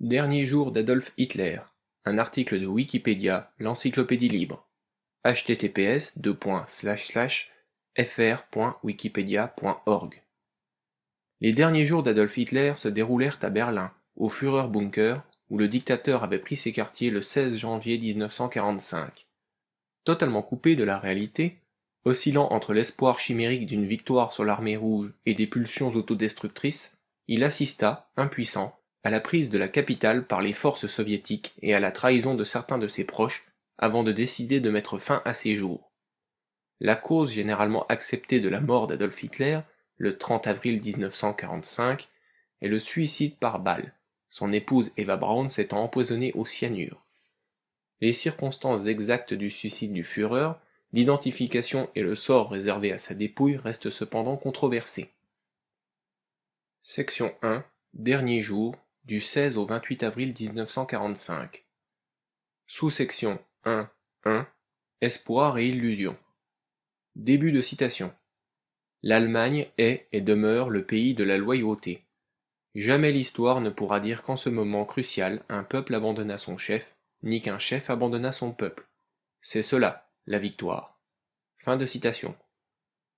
Derniers jours d'Adolf Hitler, un article de Wikipédia, l'encyclopédie libre. https fr.wikipedia.org Les derniers jours d'Adolf Hitler se déroulèrent à Berlin, au Führerbunker, où le dictateur avait pris ses quartiers le 16 janvier 1945. Totalement coupé de la réalité, oscillant entre l'espoir chimérique d'une victoire sur l'armée rouge et des pulsions autodestructrices, il assista, impuissant, à la prise de la capitale par les forces soviétiques et à la trahison de certains de ses proches avant de décider de mettre fin à ses jours. La cause généralement acceptée de la mort d'Adolf Hitler, le 30 avril 1945, est le suicide par balle, son épouse Eva Braun s'étant empoisonnée au cyanure. Les circonstances exactes du suicide du Führer, l'identification et le sort réservé à sa dépouille restent cependant controversées. Section 1 Dernier jour du 16 au 28 avril 1945. Sous-section 1.1. Espoir et illusion. Début de citation. L'Allemagne est et demeure le pays de la loyauté. Jamais l'histoire ne pourra dire qu'en ce moment crucial un peuple abandonna son chef, ni qu'un chef abandonna son peuple. C'est cela, la victoire. Fin de citation.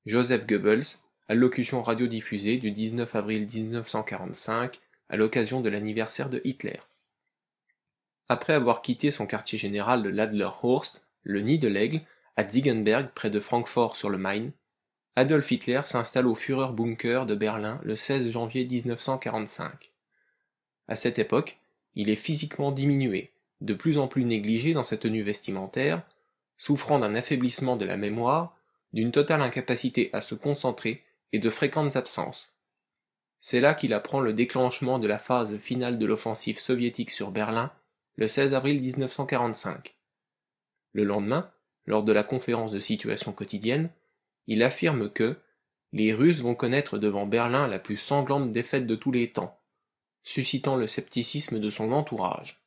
Joseph Goebbels, allocution radiodiffusée du 19 avril 1945, à l'occasion de l'anniversaire de Hitler. Après avoir quitté son quartier général de l'Adlerhorst, le nid de l'aigle, à Ziegenberg près de Francfort sur le Main, Adolf Hitler s'installe au Führerbunker de Berlin le 16 janvier 1945. À cette époque, il est physiquement diminué, de plus en plus négligé dans sa tenue vestimentaire, souffrant d'un affaiblissement de la mémoire, d'une totale incapacité à se concentrer et de fréquentes absences. C'est là qu'il apprend le déclenchement de la phase finale de l'offensive soviétique sur Berlin, le 16 avril 1945. Le lendemain, lors de la conférence de situation quotidienne, il affirme que les Russes vont connaître devant Berlin la plus sanglante défaite de tous les temps, suscitant le scepticisme de son entourage.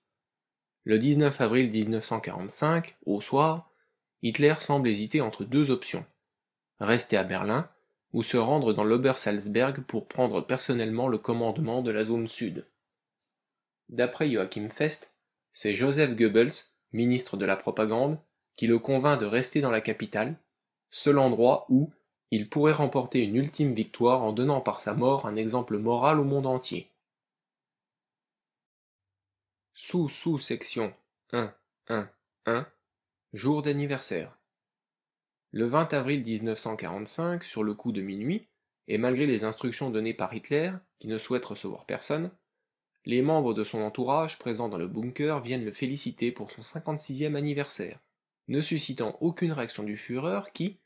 Le 19 avril 1945, au soir, Hitler semble hésiter entre deux options. Rester à Berlin ou se rendre dans l'Obersalzberg pour prendre personnellement le commandement de la zone sud. D'après Joachim Fest, c'est Joseph Goebbels, ministre de la propagande, qui le convainc de rester dans la capitale, seul endroit où il pourrait remporter une ultime victoire en donnant par sa mort un exemple moral au monde entier. Sous sous section 1 Jour d'anniversaire le 20 avril 1945, sur le coup de minuit, et malgré les instructions données par Hitler, qui ne souhaite recevoir personne, les membres de son entourage présents dans le bunker viennent le féliciter pour son 56e anniversaire, ne suscitant aucune réaction du Führer qui,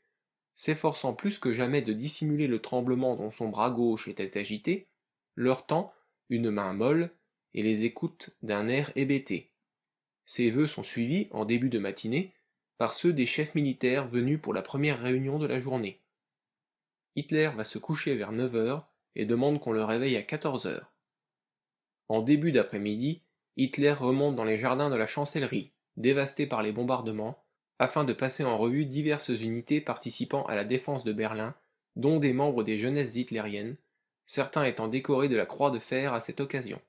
s'efforçant plus que jamais de dissimuler le tremblement dont son bras gauche était agité, leur tend une main molle et les écoute d'un air hébété. Ses vœux sont suivis, en début de matinée, par ceux des chefs militaires venus pour la première réunion de la journée. Hitler va se coucher vers 9 heures et demande qu'on le réveille à 14 heures. En début d'après-midi, Hitler remonte dans les jardins de la chancellerie, dévastés par les bombardements, afin de passer en revue diverses unités participant à la défense de Berlin, dont des membres des jeunesses hitlériennes, certains étant décorés de la Croix de Fer à cette occasion.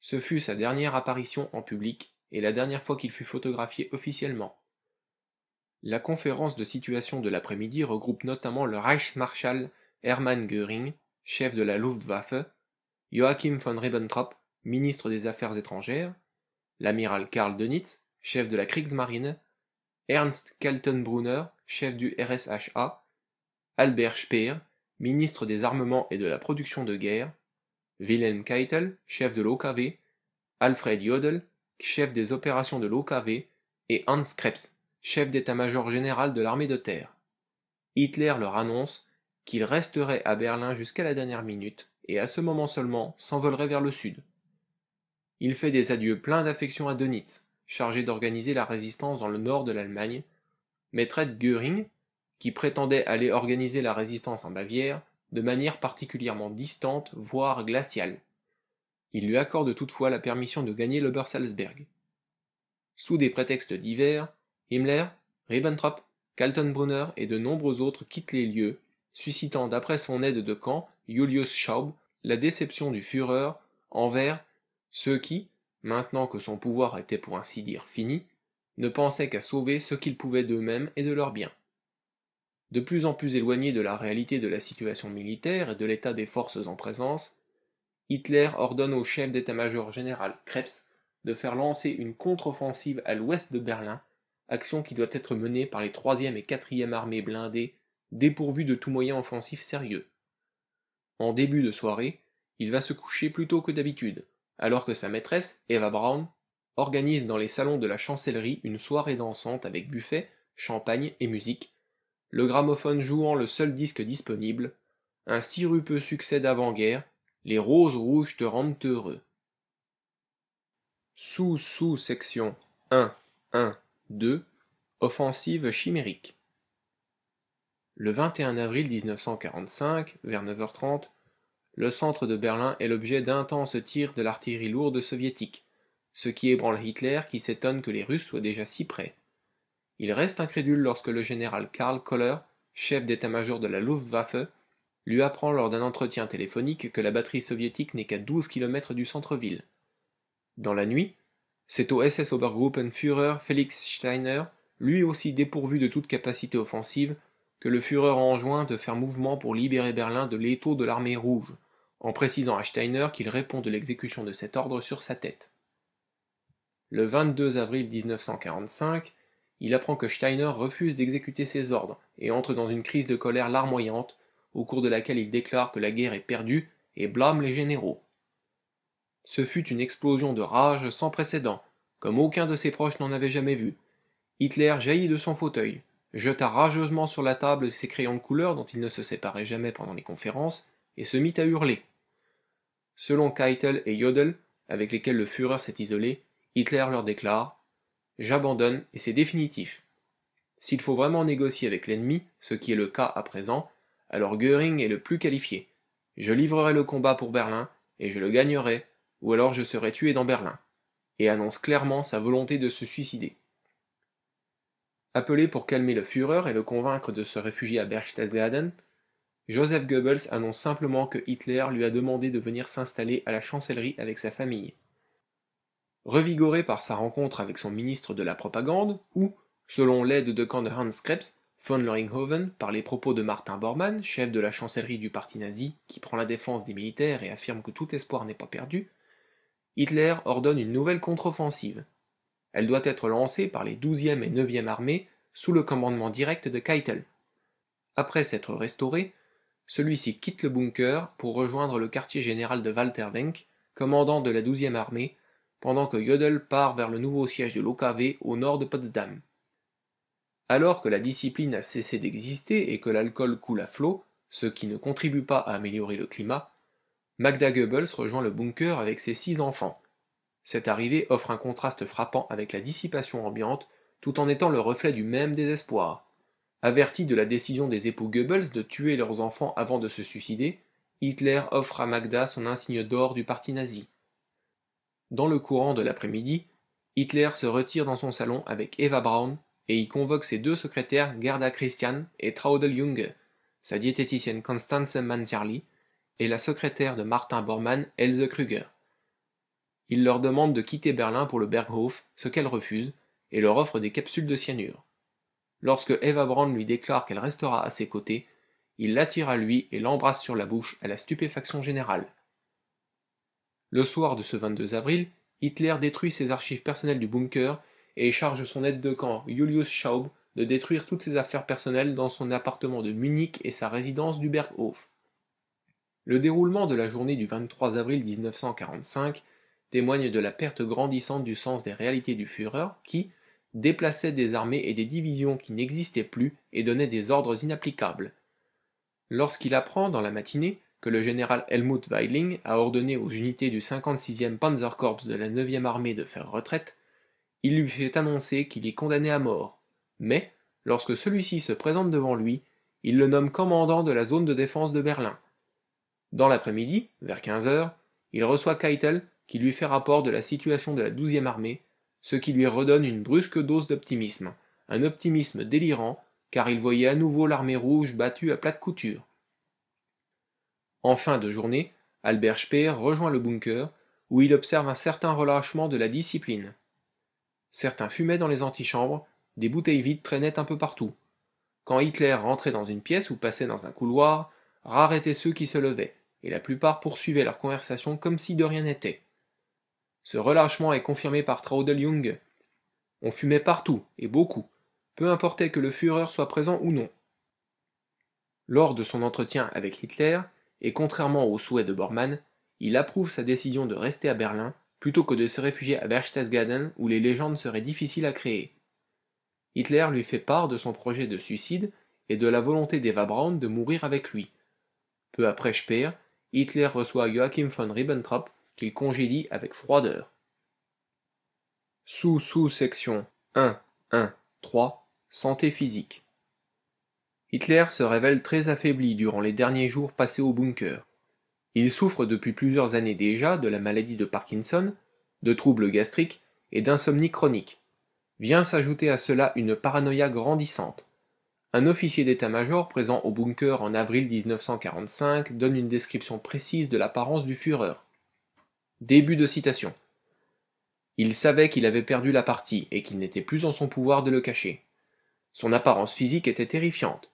Ce fut sa dernière apparition en public et la dernière fois qu'il fut photographié officiellement. La conférence de situation de l'après-midi regroupe notamment le Reichsmarschall Hermann Göring, chef de la Luftwaffe, Joachim von Ribbentrop, ministre des Affaires étrangères, l'amiral Karl Dönitz, chef de la Kriegsmarine, Ernst Kaltenbrunner, chef du RSHA, Albert Speer, ministre des Armements et de la Production de guerre, Wilhelm Keitel, chef de l'OKV, Alfred Jodl, chef des opérations de l'OKV, et Hans Krebs chef d'état-major général de l'armée de terre. Hitler leur annonce qu'il resterait à Berlin jusqu'à la dernière minute et à ce moment seulement s'envolerait vers le sud. Il fait des adieux pleins d'affection à Dönitz, chargé d'organiser la résistance dans le nord de l'Allemagne, mais traite Göring, qui prétendait aller organiser la résistance en Bavière, de manière particulièrement distante, voire glaciale. Il lui accorde toutefois la permission de gagner l'Obersalzberg. Sous des prétextes divers, Himmler, Ribbentrop, Kaltenbrunner et de nombreux autres quittent les lieux, suscitant d'après son aide de camp, Julius Schaub, la déception du Führer envers ceux qui, maintenant que son pouvoir était pour ainsi dire fini, ne pensaient qu'à sauver ce qu'ils pouvaient d'eux-mêmes et de leurs biens. De plus en plus éloigné de la réalité de la situation militaire et de l'état des forces en présence, Hitler ordonne au chef d'état-major général Krebs de faire lancer une contre-offensive à l'ouest de Berlin action qui doit être menée par les 3e et 4e armées blindées, dépourvues de tout moyen offensif sérieux. En début de soirée, il va se coucher plus tôt que d'habitude, alors que sa maîtresse, Eva Brown, organise dans les salons de la chancellerie une soirée dansante avec buffet, champagne et musique, le gramophone jouant le seul disque disponible, un sirupeux succès d'avant-guerre, les roses rouges te rendent heureux. Sous-sous-section 1 2. Offensive chimérique. Le 21 avril 1945, vers 9h30, le centre de Berlin est l'objet d'intenses tirs de l'artillerie lourde soviétique, ce qui ébranle Hitler qui s'étonne que les Russes soient déjà si près. Il reste incrédule lorsque le général Karl Koller, chef d'état-major de la Luftwaffe, lui apprend lors d'un entretien téléphonique que la batterie soviétique n'est qu'à 12 km du centre-ville. Dans la nuit, c'est au SS Obergruppenführer Felix Steiner, lui aussi dépourvu de toute capacité offensive, que le Führer enjoint de faire mouvement pour libérer Berlin de l'étau de l'armée rouge, en précisant à Steiner qu'il répond de l'exécution de cet ordre sur sa tête. Le 22 avril 1945, il apprend que Steiner refuse d'exécuter ses ordres et entre dans une crise de colère larmoyante, au cours de laquelle il déclare que la guerre est perdue et blâme les généraux. Ce fut une explosion de rage sans précédent, comme aucun de ses proches n'en avait jamais vu. Hitler jaillit de son fauteuil, jeta rageusement sur la table ses crayons de couleur dont il ne se séparait jamais pendant les conférences, et se mit à hurler. Selon Keitel et Jodl, avec lesquels le Führer s'est isolé, Hitler leur déclare J'abandonne et c'est définitif. S'il faut vraiment négocier avec l'ennemi, ce qui est le cas à présent, alors Göring est le plus qualifié. Je livrerai le combat pour Berlin et je le gagnerai ou alors je serai tué dans Berlin, et annonce clairement sa volonté de se suicider. Appelé pour calmer le Führer et le convaincre de se réfugier à Berchtesgaden, Joseph Goebbels annonce simplement que Hitler lui a demandé de venir s'installer à la chancellerie avec sa famille. Revigoré par sa rencontre avec son ministre de la propagande, ou, selon l'aide de camp Hans Krebs, von Loringhoven, par les propos de Martin Bormann, chef de la chancellerie du parti nazi, qui prend la défense des militaires et affirme que tout espoir n'est pas perdu, Hitler ordonne une nouvelle contre-offensive. Elle doit être lancée par les 12e et 9 armées sous le commandement direct de Keitel. Après s'être restauré, celui-ci quitte le bunker pour rejoindre le quartier général de Walter Wenck, commandant de la 12 armée, pendant que Gödel part vers le nouveau siège de l'OKV au nord de Potsdam. Alors que la discipline a cessé d'exister et que l'alcool coule à flot, ce qui ne contribue pas à améliorer le climat, Magda Goebbels rejoint le bunker avec ses six enfants. Cette arrivée offre un contraste frappant avec la dissipation ambiante, tout en étant le reflet du même désespoir. Averti de la décision des époux Goebbels de tuer leurs enfants avant de se suicider, Hitler offre à Magda son insigne d'or du parti nazi. Dans le courant de l'après-midi, Hitler se retire dans son salon avec Eva Braun et y convoque ses deux secrétaires Gerda Christian et Traudel Junge, sa diététicienne Constanze et la secrétaire de Martin Bormann, Else Krüger. Il leur demande de quitter Berlin pour le Berghof, ce qu'elle refuse, et leur offre des capsules de cyanure. Lorsque Eva Brand lui déclare qu'elle restera à ses côtés, il l'attire à lui et l'embrasse sur la bouche à la stupéfaction générale. Le soir de ce 22 avril, Hitler détruit ses archives personnelles du bunker et charge son aide de camp Julius Schaub de détruire toutes ses affaires personnelles dans son appartement de Munich et sa résidence du Berghof. Le déroulement de la journée du 23 avril 1945 témoigne de la perte grandissante du sens des réalités du Führer qui déplaçait des armées et des divisions qui n'existaient plus et donnait des ordres inapplicables. Lorsqu'il apprend dans la matinée que le général Helmut Weiling a ordonné aux unités du 56e Panzerkorps de la 9e armée de faire retraite, il lui fait annoncer qu'il est condamné à mort. Mais, lorsque celui-ci se présente devant lui, il le nomme commandant de la zone de défense de Berlin. Dans l'après-midi, vers 15 heures, il reçoit Keitel qui lui fait rapport de la situation de la douzième armée, ce qui lui redonne une brusque dose d'optimisme, un optimisme délirant car il voyait à nouveau l'armée rouge battue à plate couture. En fin de journée, Albert Speer rejoint le bunker où il observe un certain relâchement de la discipline. Certains fumaient dans les antichambres, des bouteilles vides traînaient un peu partout. Quand Hitler rentrait dans une pièce ou passait dans un couloir, rares étaient ceux qui se levaient et la plupart poursuivaient leur conversation comme si de rien n'était. Ce relâchement est confirmé par Traudel Jung. On fumait partout, et beaucoup, peu importait que le Führer soit présent ou non. Lors de son entretien avec Hitler, et contrairement aux souhaits de Bormann, il approuve sa décision de rester à Berlin plutôt que de se réfugier à Berchtesgaden où les légendes seraient difficiles à créer. Hitler lui fait part de son projet de suicide et de la volonté d'Eva Braun de mourir avec lui. Peu après Speer, Hitler reçoit Joachim von Ribbentrop, qu'il congédie avec froideur. Sous-sous-section 1, Santé physique Hitler se révèle très affaibli durant les derniers jours passés au bunker. Il souffre depuis plusieurs années déjà de la maladie de Parkinson, de troubles gastriques et d'insomnie chronique. Vient s'ajouter à cela une paranoïa grandissante. Un officier d'état-major présent au bunker en avril 1945 donne une description précise de l'apparence du Führer. Début de citation. Il savait qu'il avait perdu la partie et qu'il n'était plus en son pouvoir de le cacher. Son apparence physique était terrifiante.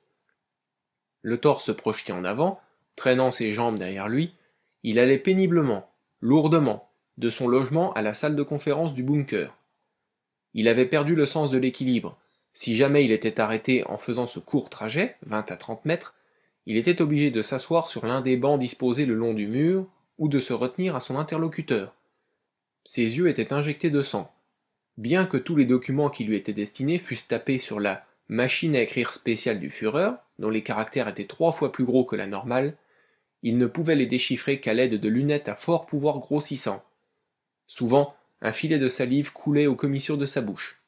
Le torse projeté en avant, traînant ses jambes derrière lui, il allait péniblement, lourdement, de son logement à la salle de conférence du bunker. Il avait perdu le sens de l'équilibre, si jamais il était arrêté en faisant ce court trajet, 20 à 30 mètres, il était obligé de s'asseoir sur l'un des bancs disposés le long du mur, ou de se retenir à son interlocuteur. Ses yeux étaient injectés de sang. Bien que tous les documents qui lui étaient destinés fussent tapés sur la machine à écrire spéciale du Führer, dont les caractères étaient trois fois plus gros que la normale, il ne pouvait les déchiffrer qu'à l'aide de lunettes à fort pouvoir grossissant. Souvent, un filet de salive coulait aux commissures de sa bouche.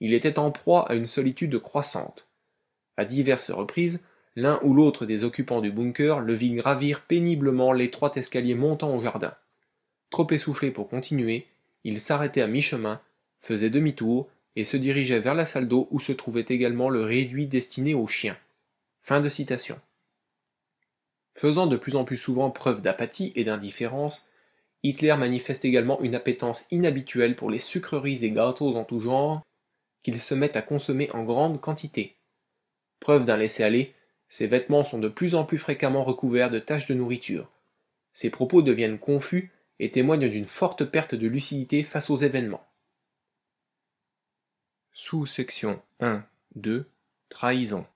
Il était en proie à une solitude croissante. À diverses reprises, l'un ou l'autre des occupants du bunker le vit gravir péniblement l'étroit escalier montant au jardin. Trop essoufflé pour continuer, il s'arrêtait à mi-chemin, faisait demi-tour et se dirigeait vers la salle d'eau où se trouvait également le réduit destiné aux chiens. Fin de citation. Faisant de plus en plus souvent preuve d'apathie et d'indifférence, Hitler manifeste également une appétence inhabituelle pour les sucreries et gâteaux en tout genre, qu'il se mettent à consommer en grande quantité. Preuve d'un laisser-aller, ses vêtements sont de plus en plus fréquemment recouverts de taches de nourriture. Ses propos deviennent confus et témoignent d'une forte perte de lucidité face aux événements. Sous-section 1, 2, Trahison.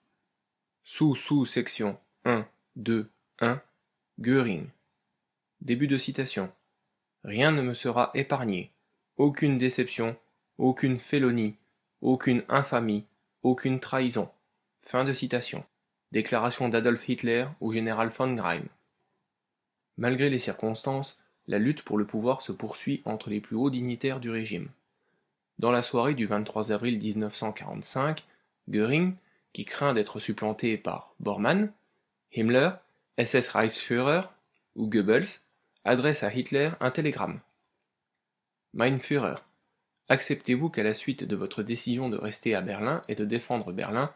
Sous-sous-section 1, 2, 1, Göring. Début de citation. Rien ne me sera épargné. Aucune déception, aucune félonie, aucune infamie, aucune trahison. Fin de citation. Déclaration d'Adolf Hitler au général von Greim. Malgré les circonstances, la lutte pour le pouvoir se poursuit entre les plus hauts dignitaires du régime. Dans la soirée du 23 avril 1945, Göring, qui craint d'être supplanté par Bormann, Himmler, SS Reichsführer ou Goebbels, adresse à Hitler un télégramme. Mein Führer, Acceptez-vous qu'à la suite de votre décision de rester à Berlin et de défendre Berlin,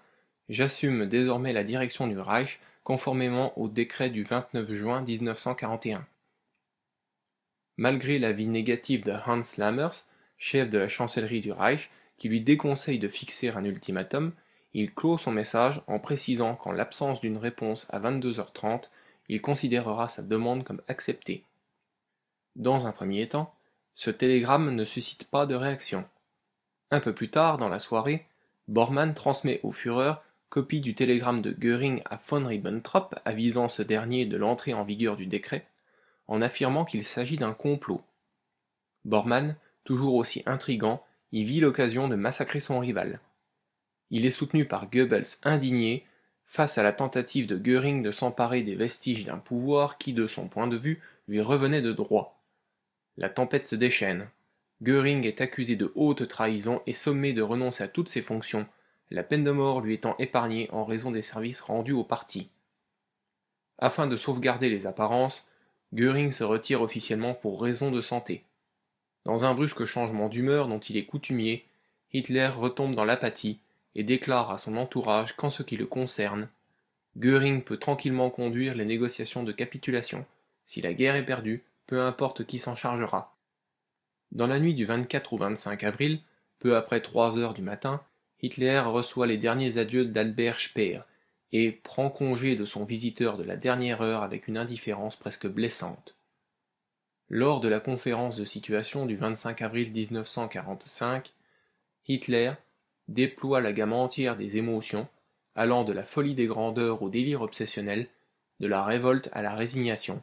j'assume désormais la direction du Reich conformément au décret du 29 juin 1941 Malgré l'avis négatif de Hans Lammers, chef de la chancellerie du Reich, qui lui déconseille de fixer un ultimatum, il clôt son message en précisant qu'en l'absence d'une réponse à 22h30, il considérera sa demande comme acceptée. Dans un premier temps, ce télégramme ne suscite pas de réaction. Un peu plus tard, dans la soirée, Bormann transmet au Führer copie du télégramme de Göring à von Ribbentrop avisant ce dernier de l'entrée en vigueur du décret, en affirmant qu'il s'agit d'un complot. Bormann, toujours aussi intrigant, y vit l'occasion de massacrer son rival. Il est soutenu par Goebbels indigné face à la tentative de Göring de s'emparer des vestiges d'un pouvoir qui, de son point de vue, lui revenait de droit. La tempête se déchaîne. Göring est accusé de haute trahison et sommé de renoncer à toutes ses fonctions, la peine de mort lui étant épargnée en raison des services rendus au parti. Afin de sauvegarder les apparences, Göring se retire officiellement pour raison de santé. Dans un brusque changement d'humeur dont il est coutumier, Hitler retombe dans l'apathie et déclare à son entourage qu'en ce qui le concerne, Göring peut tranquillement conduire les négociations de capitulation. Si la guerre est perdue, peu importe qui s'en chargera. Dans la nuit du 24 au 25 avril, peu après 3 heures du matin, Hitler reçoit les derniers adieux d'Albert Speer et prend congé de son visiteur de la dernière heure avec une indifférence presque blessante. Lors de la conférence de situation du 25 avril 1945, Hitler déploie la gamme entière des émotions, allant de la folie des grandeurs au délire obsessionnel, de la révolte à la résignation,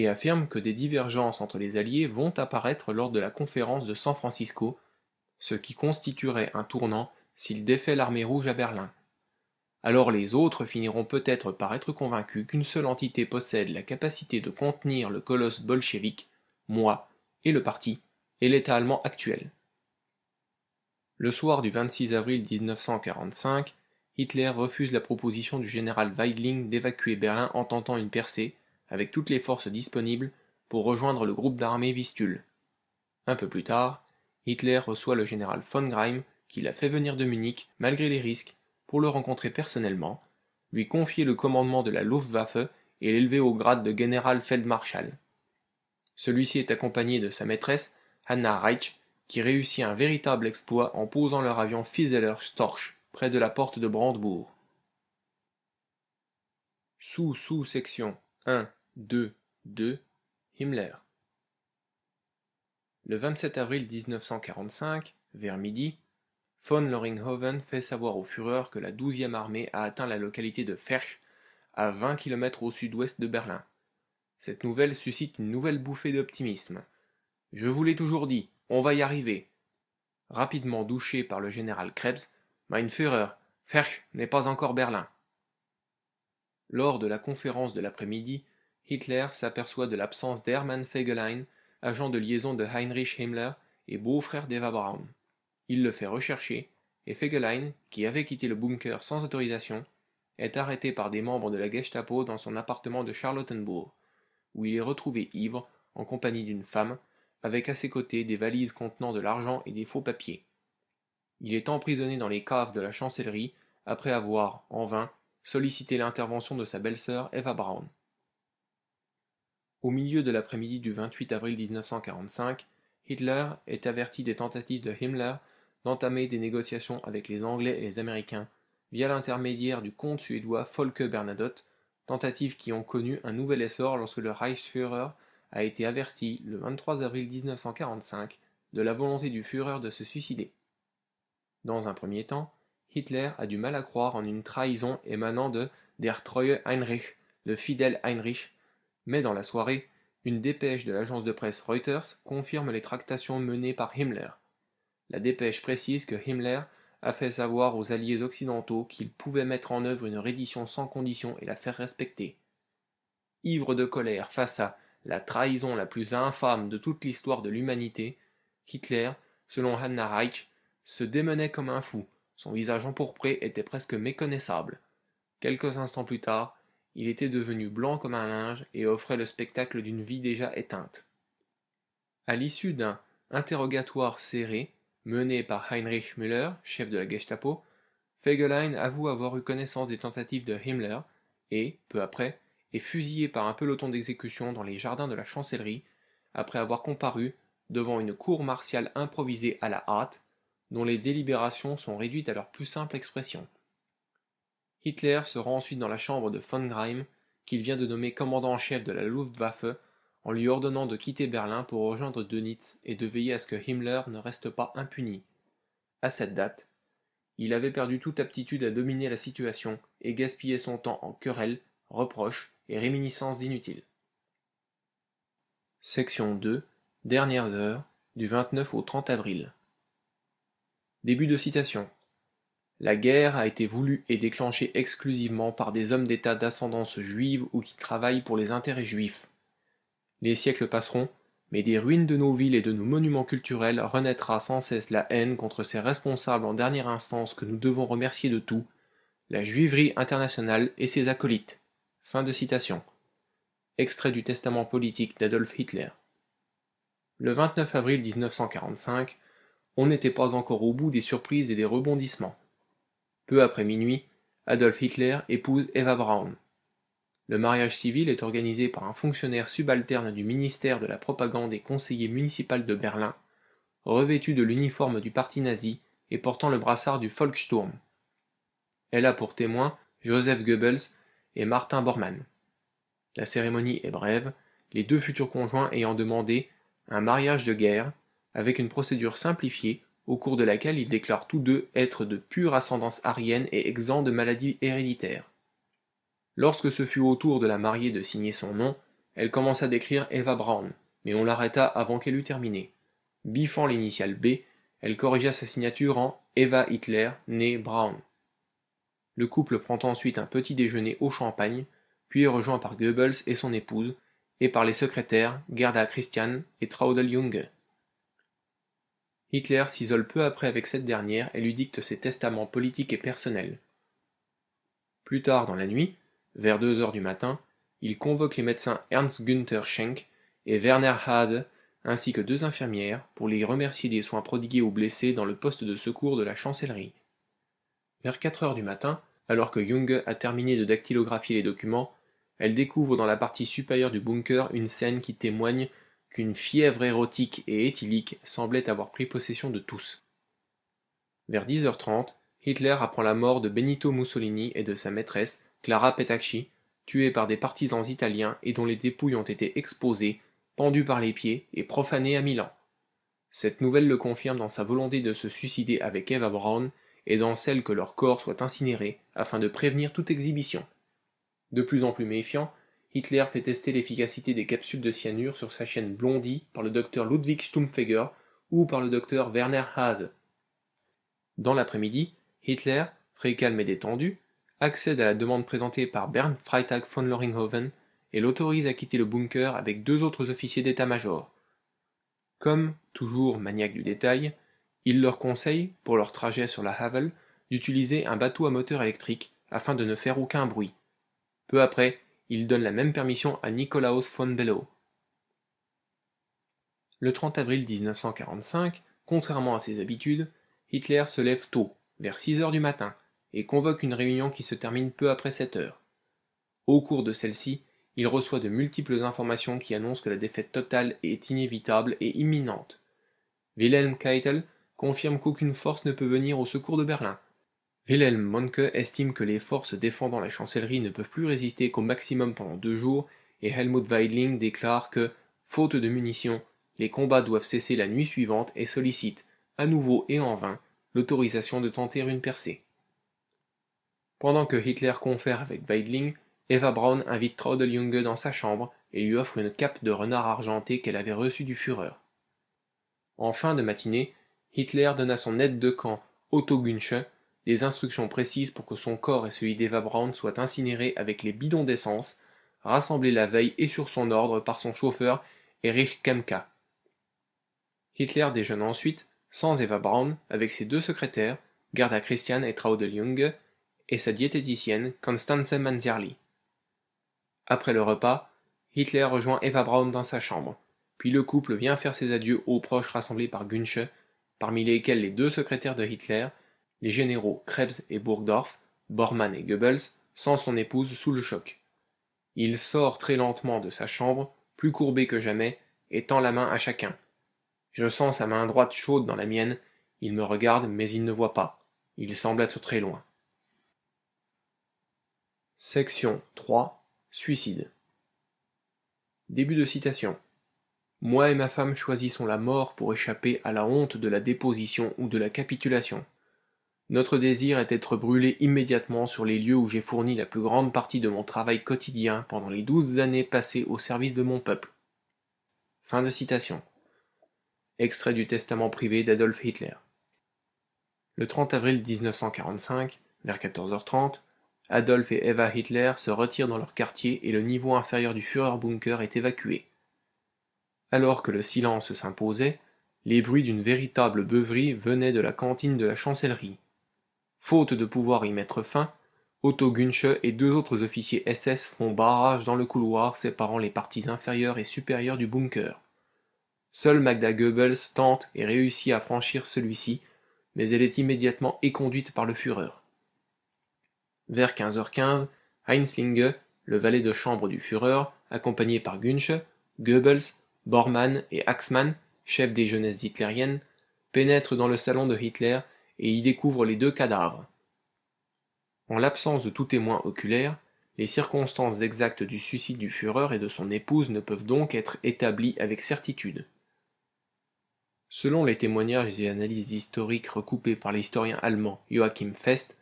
et affirme que des divergences entre les alliés vont apparaître lors de la conférence de San Francisco, ce qui constituerait un tournant s'il défait l'armée rouge à Berlin. Alors les autres finiront peut-être par être convaincus qu'une seule entité possède la capacité de contenir le colosse bolchévique, moi, et le parti, et l'État allemand actuel. Le soir du 26 avril 1945, Hitler refuse la proposition du général Weidling d'évacuer Berlin en tentant une percée avec toutes les forces disponibles pour rejoindre le groupe d'armée Vistule. Un peu plus tard, Hitler reçoit le général von Greim qui l'a fait venir de Munich malgré les risques pour le rencontrer personnellement, lui confier le commandement de la Luftwaffe et l'élever au grade de général Feldmarschall. Celui-ci est accompagné de sa maîtresse, Anna Reich, qui réussit un véritable exploit en posant leur avion Fieseler Storch près de la porte de Brandebourg. Sous sous section 1 2 Himmler. Le 27 avril 1945, vers midi, von Loringhoven fait savoir au Führer que la 12e armée a atteint la localité de Ferch, à 20 km au sud-ouest de Berlin. Cette nouvelle suscite une nouvelle bouffée d'optimisme. Je vous l'ai toujours dit, on va y arriver. Rapidement douché par le général Krebs, Mein Führer, Ferch n'est pas encore Berlin. Lors de la conférence de l'après-midi, Hitler s'aperçoit de l'absence d'Hermann Fegelein, agent de liaison de Heinrich Himmler et beau-frère d'Eva Braun. Il le fait rechercher, et Fegelein, qui avait quitté le bunker sans autorisation, est arrêté par des membres de la Gestapo dans son appartement de Charlottenburg, où il est retrouvé ivre, en compagnie d'une femme, avec à ses côtés des valises contenant de l'argent et des faux papiers. Il est emprisonné dans les caves de la chancellerie après avoir, en vain, sollicité l'intervention de sa belle-sœur Eva Braun. Au milieu de l'après-midi du 28 avril 1945, Hitler est averti des tentatives de Himmler d'entamer des négociations avec les Anglais et les Américains via l'intermédiaire du comte suédois Folke Bernadotte, tentatives qui ont connu un nouvel essor lorsque le Reichsführer a été averti le 23 avril 1945 de la volonté du Führer de se suicider. Dans un premier temps, Hitler a du mal à croire en une trahison émanant de Der treue Heinrich, le fidèle Heinrich, mais dans la soirée, une dépêche de l'agence de presse Reuters confirme les tractations menées par Himmler. La dépêche précise que Himmler a fait savoir aux alliés occidentaux qu'il pouvait mettre en œuvre une reddition sans condition et la faire respecter. Ivre de colère face à la trahison la plus infâme de toute l'histoire de l'humanité, Hitler, selon Hannah Reich, se démenait comme un fou, son visage empourpré était presque méconnaissable. Quelques instants plus tard, il était devenu blanc comme un linge et offrait le spectacle d'une vie déjà éteinte. À l'issue d'un interrogatoire serré, mené par Heinrich Müller, chef de la Gestapo, Fegelein avoue avoir eu connaissance des tentatives de Himmler et, peu après, est fusillé par un peloton d'exécution dans les jardins de la chancellerie, après avoir comparu devant une cour martiale improvisée à la hâte, dont les délibérations sont réduites à leur plus simple expression. Hitler se rend ensuite dans la chambre de von Greim, qu'il vient de nommer commandant en chef de la Luftwaffe, en lui ordonnant de quitter Berlin pour rejoindre Dönitz et de veiller à ce que Himmler ne reste pas impuni. À cette date, il avait perdu toute aptitude à dominer la situation et gaspillait son temps en querelles, reproches et réminiscences inutiles. Section 2 Dernières heures du 29 au 30 avril. Début de citation. La guerre a été voulue et déclenchée exclusivement par des hommes d'État d'ascendance juive ou qui travaillent pour les intérêts juifs. Les siècles passeront, mais des ruines de nos villes et de nos monuments culturels renaîtra sans cesse la haine contre ces responsables en dernière instance que nous devons remercier de tout, la juiverie internationale et ses acolytes. Fin de citation. Extrait du testament politique d'Adolf Hitler. Le 29 avril 1945, on n'était pas encore au bout des surprises et des rebondissements. Peu après minuit, Adolf Hitler épouse Eva Braun. Le mariage civil est organisé par un fonctionnaire subalterne du ministère de la Propagande et conseiller municipal de Berlin, revêtu de l'uniforme du parti nazi et portant le brassard du Volkssturm. Elle a pour témoins Joseph Goebbels et Martin Bormann. La cérémonie est brève, les deux futurs conjoints ayant demandé un mariage de guerre avec une procédure simplifiée au cours de laquelle ils déclarent tous deux être de pure ascendance arienne et exempts de maladies héréditaires. Lorsque ce fut au tour de la mariée de signer son nom, elle commença à d'écrire Eva Braun, mais on l'arrêta avant qu'elle eût terminé. Biffant l'initiale B, elle corrigea sa signature en Eva Hitler, née Braun. Le couple prend ensuite un petit déjeuner au champagne, puis est rejoint par Goebbels et son épouse, et par les secrétaires Gerda Christian et Traudel Junge. Hitler s'isole peu après avec cette dernière et lui dicte ses testaments politiques et personnels. Plus tard dans la nuit, vers 2 heures du matin, il convoque les médecins Ernst Günther Schenk et Werner Haase, ainsi que deux infirmières pour les remercier des soins prodigués aux blessés dans le poste de secours de la chancellerie. Vers 4 heures du matin, alors que Jung a terminé de dactylographier les documents, elle découvre dans la partie supérieure du bunker une scène qui témoigne qu'une fièvre érotique et éthylique semblait avoir pris possession de tous. Vers 10h30, Hitler apprend la mort de Benito Mussolini et de sa maîtresse, Clara Petacci, tuée par des partisans italiens et dont les dépouilles ont été exposées, pendues par les pieds et profanées à Milan. Cette nouvelle le confirme dans sa volonté de se suicider avec Eva Braun et dans celle que leur corps soit incinéré afin de prévenir toute exhibition. De plus en plus méfiant, Hitler fait tester l'efficacité des capsules de cyanure sur sa chaîne Blondie par le docteur Ludwig Stumpfeger ou par le docteur Werner Haase. Dans l'après-midi, Hitler, très calme et détendu, accède à la demande présentée par Bernd Freitag von Loringhoven et l'autorise à quitter le bunker avec deux autres officiers d'état-major. Comme, toujours maniaque du détail, il leur conseille, pour leur trajet sur la Havel, d'utiliser un bateau à moteur électrique afin de ne faire aucun bruit. Peu après, il donne la même permission à Nikolaus von Below. Le 30 avril 1945, contrairement à ses habitudes, Hitler se lève tôt, vers 6 heures du matin, et convoque une réunion qui se termine peu après 7 heures. Au cours de celle-ci, il reçoit de multiples informations qui annoncent que la défaite totale est inévitable et imminente. Wilhelm Keitel confirme qu'aucune force ne peut venir au secours de Berlin, Wilhelm estime que les forces défendant la chancellerie ne peuvent plus résister qu'au maximum pendant deux jours, et Helmut Weidling déclare que, faute de munitions, les combats doivent cesser la nuit suivante et sollicite, à nouveau et en vain, l'autorisation de tenter une percée. Pendant que Hitler confère avec Weidling, Eva Braun invite Traudeljunge dans sa chambre et lui offre une cape de renard argenté qu'elle avait reçue du Führer. En fin de matinée, Hitler donne à son aide de camp, Otto Günsche, les instructions précises pour que son corps et celui d'Eva Braun soient incinérés avec les bidons d'essence, rassemblés la veille et sur son ordre par son chauffeur Erich Kemka. Hitler déjeune ensuite, sans Eva Braun, avec ses deux secrétaires, Garda Christian et Traudel Jung et sa diététicienne Constanze Manzerli. Après le repas, Hitler rejoint Eva Braun dans sa chambre, puis le couple vient faire ses adieux aux proches rassemblés par Günsche, parmi lesquels les deux secrétaires de Hitler, les généraux Krebs et Burgdorf, Bormann et Goebbels, sent son épouse sous le choc. Il sort très lentement de sa chambre, plus courbé que jamais, et tend la main à chacun. Je sens sa main droite chaude dans la mienne, il me regarde, mais il ne voit pas. Il semble être très loin. Section 3 Suicide Début de citation. Moi et ma femme choisissons la mort pour échapper à la honte de la déposition ou de la capitulation. Notre désir est d'être brûlé immédiatement sur les lieux où j'ai fourni la plus grande partie de mon travail quotidien pendant les douze années passées au service de mon peuple. Fin de citation. Extrait du testament privé d'Adolf Hitler. Le 30 avril 1945, vers 14h30, Adolf et Eva Hitler se retirent dans leur quartier et le niveau inférieur du Führerbunker est évacué. Alors que le silence s'imposait, les bruits d'une véritable beuverie venaient de la cantine de la chancellerie. Faute de pouvoir y mettre fin, Otto Günsche et deux autres officiers SS font barrage dans le couloir séparant les parties inférieures et supérieures du bunker. Seule Magda Goebbels tente et réussit à franchir celui-ci, mais elle est immédiatement éconduite par le Führer. Vers 15h15, Heinzlinge, le valet de chambre du Führer, accompagné par Günsche, Goebbels, Bormann et Axmann, chef des jeunesses hitlériennes, pénètrent dans le salon de Hitler et y découvre les deux cadavres. En l'absence de tout témoin oculaire, les circonstances exactes du suicide du Führer et de son épouse ne peuvent donc être établies avec certitude. Selon les témoignages et analyses historiques recoupés par l'historien allemand Joachim Fest,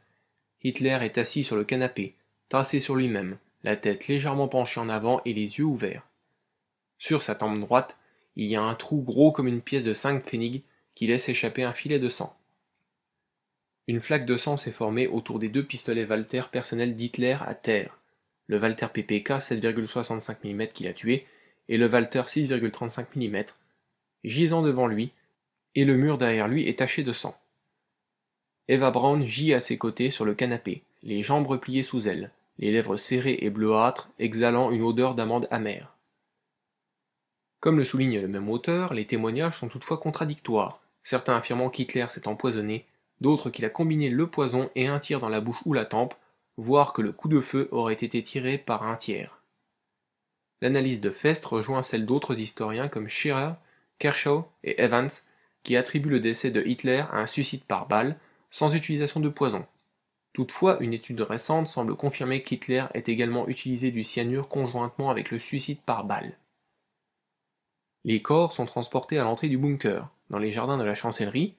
Hitler est assis sur le canapé, tassé sur lui-même, la tête légèrement penchée en avant et les yeux ouverts. Sur sa tempe droite, il y a un trou gros comme une pièce de cinq pfennigs qui laisse échapper un filet de sang. Une flaque de sang s'est formée autour des deux pistolets Walter personnels d'Hitler à terre, le Walter PPK 7,65 mm qu'il a tué et le Walter 6,35 mm, gisant devant lui, et le mur derrière lui est taché de sang. Eva Brown gît à ses côtés sur le canapé, les jambes repliées sous elle, les lèvres serrées et bleuâtres, exhalant une odeur d'amande amère. Comme le souligne le même auteur, les témoignages sont toutefois contradictoires, certains affirmant qu'Hitler s'est empoisonné, d'autres qu'il a combiné le poison et un tir dans la bouche ou la tempe, voire que le coup de feu aurait été tiré par un tiers. L'analyse de Fest rejoint celle d'autres historiens comme Scherer, Kershaw et Evans, qui attribuent le décès de Hitler à un suicide par balle, sans utilisation de poison. Toutefois, une étude récente semble confirmer qu'Hitler ait également utilisé du cyanure conjointement avec le suicide par balle. Les corps sont transportés à l'entrée du bunker, dans les jardins de la chancellerie,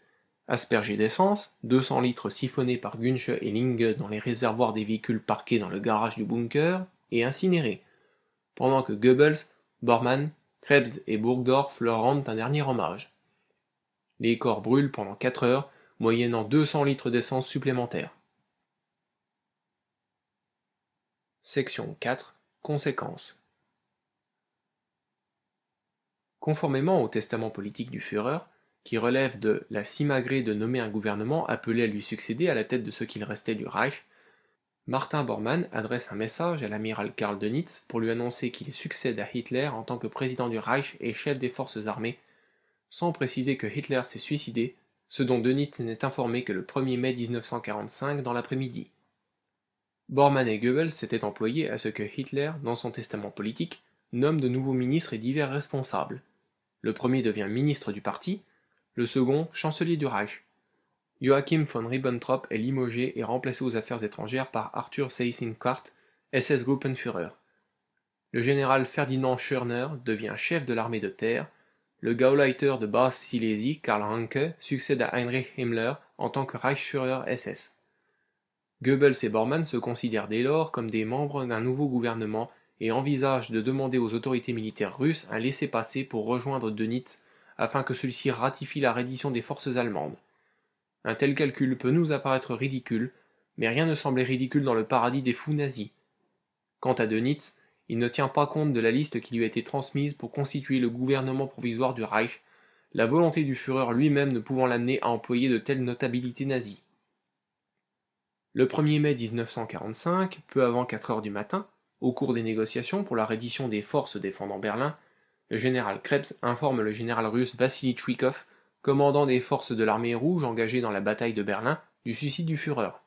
Aspergé d'essence, 200 litres siphonnés par Günsche et Linge dans les réservoirs des véhicules parqués dans le garage du bunker et incinérés, pendant que Goebbels, Bormann, Krebs et Burgdorf leur rendent un dernier hommage. Les corps brûlent pendant 4 heures, moyennant 200 litres d'essence supplémentaire. Section 4 Conséquences Conformément au testament politique du Führer, qui relève de la simagrée de nommer un gouvernement appelé à lui succéder à la tête de ce qu'il restait du Reich, Martin Bormann adresse un message à l'amiral Karl Dönitz pour lui annoncer qu'il succède à Hitler en tant que président du Reich et chef des forces armées, sans préciser que Hitler s'est suicidé, ce dont Dönitz n'est informé que le 1er mai 1945 dans l'après-midi. Bormann et Goebbels s'étaient employés à ce que Hitler, dans son testament politique, nomme de nouveaux ministres et divers responsables. Le premier devient ministre du parti, le second chancelier du Reich. Joachim von Ribbentrop est limogé et remplacé aux affaires étrangères par Arthur seyss kart SS Gruppenführer. Le général Ferdinand Schörner devient chef de l'armée de terre. Le Gauleiter de Basse-Silésie, Karl Hanke, succède à Heinrich Himmler en tant que Reichsführer SS. Goebbels et Bormann se considèrent dès lors comme des membres d'un nouveau gouvernement et envisagent de demander aux autorités militaires russes un laissez-passer pour rejoindre afin que celui-ci ratifie la reddition des forces allemandes. Un tel calcul peut nous apparaître ridicule, mais rien ne semblait ridicule dans le paradis des fous nazis. Quant à Dönitz, il ne tient pas compte de la liste qui lui a été transmise pour constituer le gouvernement provisoire du Reich, la volonté du Führer lui-même ne pouvant l'amener à employer de telles notabilités nazies. Le 1er mai 1945, peu avant 4 heures du matin, au cours des négociations pour la reddition des forces défendant Berlin, le général Krebs informe le général russe Vassili Tchouikov, commandant des forces de l'armée rouge engagées dans la bataille de Berlin, du suicide du Führer.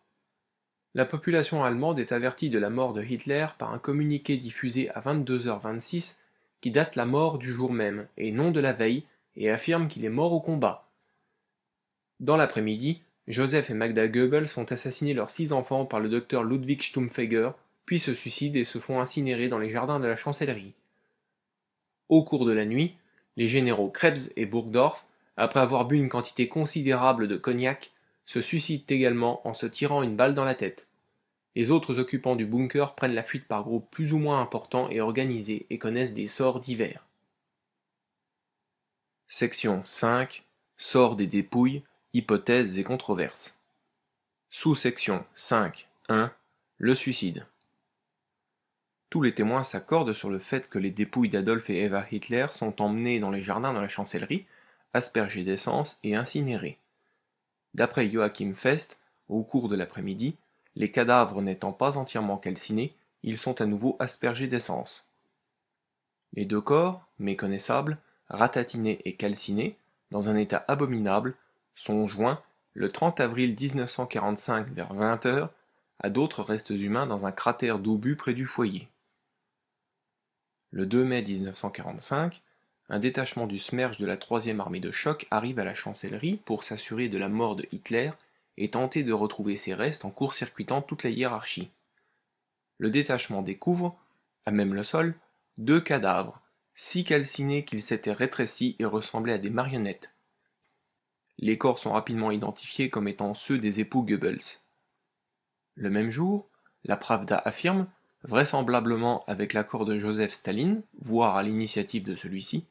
La population allemande est avertie de la mort de Hitler par un communiqué diffusé à 22h26 qui date la mort du jour même et non de la veille et affirme qu'il est mort au combat. Dans l'après-midi, Joseph et Magda Goebbels sont assassinés leurs six enfants par le docteur Ludwig Stumpfeger, puis se suicident et se font incinérer dans les jardins de la chancellerie au cours de la nuit, les généraux Krebs et Burgdorf, après avoir bu une quantité considérable de cognac, se suicident également en se tirant une balle dans la tête. Les autres occupants du bunker prennent la fuite par groupes plus ou moins importants et organisés et connaissent des sorts divers. Section 5 Sort des dépouilles, hypothèses et controverses. Sous-section 5.1 Le suicide. Tous les témoins s'accordent sur le fait que les dépouilles d'Adolf et Eva Hitler sont emmenées dans les jardins de la chancellerie, aspergées d'essence et incinérées. D'après Joachim Fest, au cours de l'après-midi, les cadavres n'étant pas entièrement calcinés, ils sont à nouveau aspergés d'essence. Les deux corps, méconnaissables, ratatinés et calcinés, dans un état abominable, sont joints le 30 avril 1945 vers 20 heures à d'autres restes humains dans un cratère d'obus près du foyer. Le 2 mai 1945, un détachement du Smerge de la 3e armée de choc arrive à la chancellerie pour s'assurer de la mort de Hitler et tenter de retrouver ses restes en court-circuitant toute la hiérarchie. Le détachement découvre, à même le sol, deux cadavres, si calcinés qu'ils s'étaient rétrécis et ressemblaient à des marionnettes. Les corps sont rapidement identifiés comme étant ceux des époux Goebbels. Le même jour, la Pravda affirme vraisemblablement avec l'accord de Joseph Staline, voire à l'initiative de celui-ci,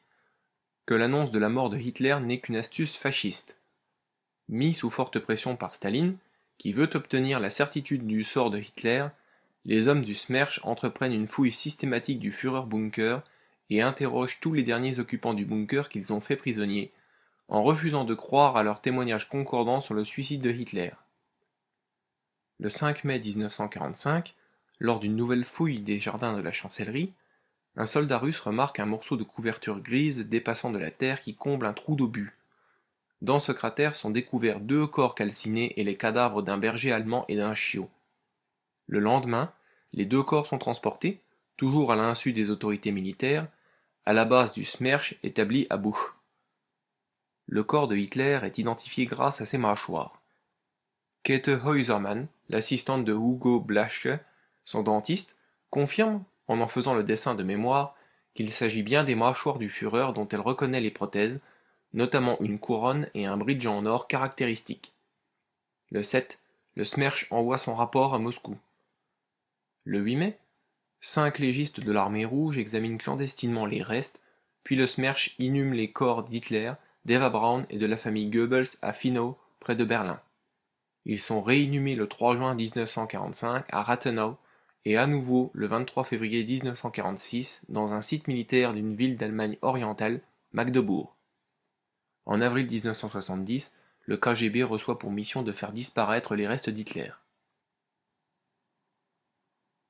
que l'annonce de la mort de Hitler n'est qu'une astuce fasciste. Mis sous forte pression par Staline, qui veut obtenir la certitude du sort de Hitler, les hommes du Smerch entreprennent une fouille systématique du Führerbunker et interrogent tous les derniers occupants du bunker qu'ils ont fait prisonniers, en refusant de croire à leurs témoignages concordants sur le suicide de Hitler. Le 5 mai 1945, lors d'une nouvelle fouille des jardins de la chancellerie, un soldat russe remarque un morceau de couverture grise dépassant de la terre qui comble un trou d'obus. Dans ce cratère sont découverts deux corps calcinés et les cadavres d'un berger allemand et d'un chiot. Le lendemain, les deux corps sont transportés, toujours à l'insu des autorités militaires, à la base du Smerch établi à Buch. Le corps de Hitler est identifié grâce à ses mâchoires. Käthe Heusermann, l'assistante de Hugo Blaschke, son dentiste confirme, en en faisant le dessin de mémoire, qu'il s'agit bien des mâchoires du Führer dont elle reconnaît les prothèses, notamment une couronne et un bridge en or caractéristiques. Le 7, le Smerch envoie son rapport à Moscou. Le 8 mai, cinq légistes de l'armée rouge examinent clandestinement les restes, puis le Smerch inhume les corps d'Hitler, d'Eva Braun et de la famille Goebbels à Finau, près de Berlin. Ils sont réinhumés le 3 juin 1945 à Rathenau, et à nouveau le 23 février 1946 dans un site militaire d'une ville d'Allemagne orientale, Magdebourg. En avril 1970, le KGB reçoit pour mission de faire disparaître les restes d'Hitler.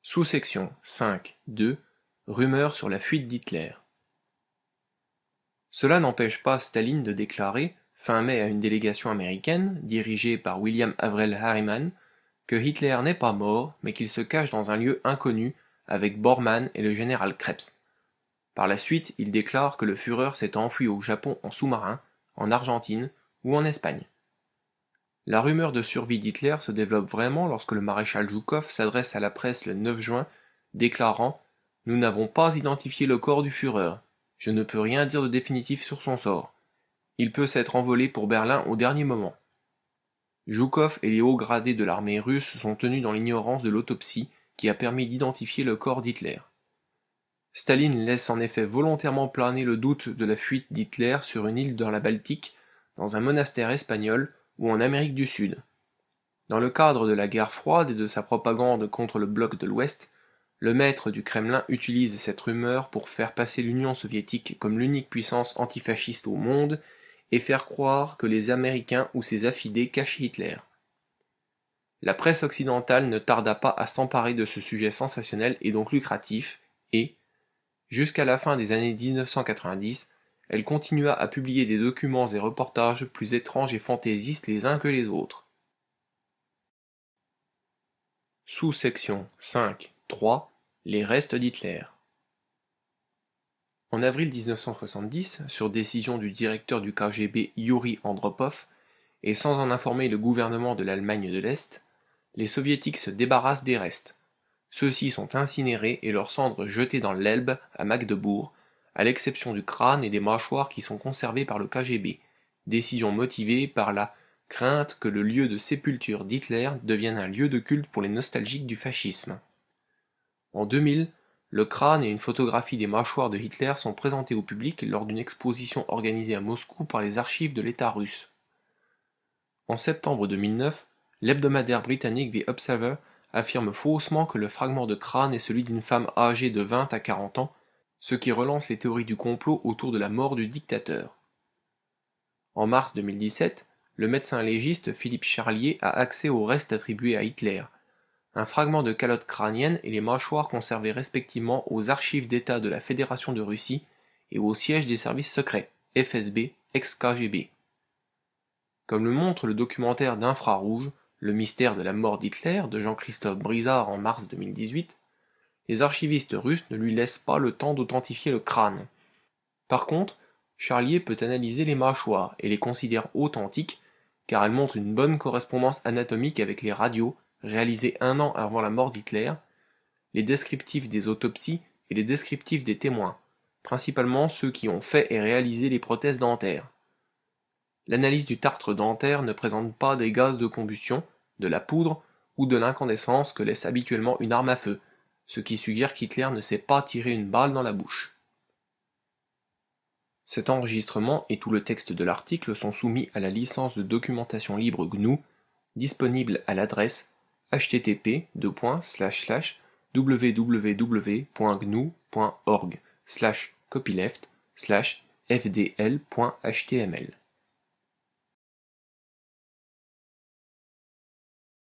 Sous-section 5.2 Rumeurs sur la fuite d'Hitler. Cela n'empêche pas Staline de déclarer, fin mai à une délégation américaine, dirigée par William Avril Harriman, que Hitler n'est pas mort, mais qu'il se cache dans un lieu inconnu avec Bormann et le général Krebs. Par la suite, il déclare que le Führer s'est enfui au Japon en sous-marin, en Argentine ou en Espagne. La rumeur de survie d'Hitler se développe vraiment lorsque le maréchal Joukov s'adresse à la presse le 9 juin, déclarant Nous n'avons pas identifié le corps du Führer. Je ne peux rien dire de définitif sur son sort. Il peut s'être envolé pour Berlin au dernier moment. Joukov et les hauts gradés de l'armée russe sont tenus dans l'ignorance de l'autopsie qui a permis d'identifier le corps d'Hitler. Staline laisse en effet volontairement planer le doute de la fuite d'Hitler sur une île dans la Baltique, dans un monastère espagnol ou en Amérique du Sud. Dans le cadre de la guerre froide et de sa propagande contre le bloc de l'Ouest, le maître du Kremlin utilise cette rumeur pour faire passer l'Union soviétique comme l'unique puissance antifasciste au monde et faire croire que les Américains ou ses affidés cachent Hitler. La presse occidentale ne tarda pas à s'emparer de ce sujet sensationnel et donc lucratif, et, jusqu'à la fin des années 1990, elle continua à publier des documents et reportages plus étranges et fantaisistes les uns que les autres. Sous-section 5.3 Les restes d'Hitler. En avril 1970, sur décision du directeur du KGB Yuri Andropov, et sans en informer le gouvernement de l'Allemagne de l'Est, les soviétiques se débarrassent des restes. Ceux-ci sont incinérés et leurs cendres jetées dans l'Elbe à Magdebourg, à l'exception du crâne et des mâchoires qui sont conservés par le KGB, décision motivée par la crainte que le lieu de sépulture d'Hitler devienne un lieu de culte pour les nostalgiques du fascisme. En 2000, le crâne et une photographie des mâchoires de Hitler sont présentés au public lors d'une exposition organisée à Moscou par les archives de l'État russe. En septembre 2009, l'hebdomadaire britannique The Observer affirme faussement que le fragment de crâne est celui d'une femme âgée de 20 à 40 ans, ce qui relance les théories du complot autour de la mort du dictateur. En mars 2017, le médecin légiste Philippe Charlier a accès aux restes attribués à Hitler, un fragment de calotte crânienne et les mâchoires conservées respectivement aux archives d'État de la Fédération de Russie et au siège des services secrets, FSB, ex-KGB. Comme le montre le documentaire d'Infrarouge, Le mystère de la mort d'Hitler de Jean-Christophe Brizard en mars 2018, les archivistes russes ne lui laissent pas le temps d'authentifier le crâne. Par contre, Charlier peut analyser les mâchoires et les considère authentiques car elles montrent une bonne correspondance anatomique avec les radios réalisé un an avant la mort d'Hitler, les descriptifs des autopsies et les descriptifs des témoins, principalement ceux qui ont fait et réalisé les prothèses dentaires. L'analyse du tartre dentaire ne présente pas des gaz de combustion, de la poudre ou de l'incandescence que laisse habituellement une arme à feu, ce qui suggère qu'Hitler ne s'est pas tiré une balle dans la bouche. Cet enregistrement et tout le texte de l'article sont soumis à la licence de documentation libre GNU, disponible à l'adresse Http. deux slash slash www. slash copyleft slash fdl. html.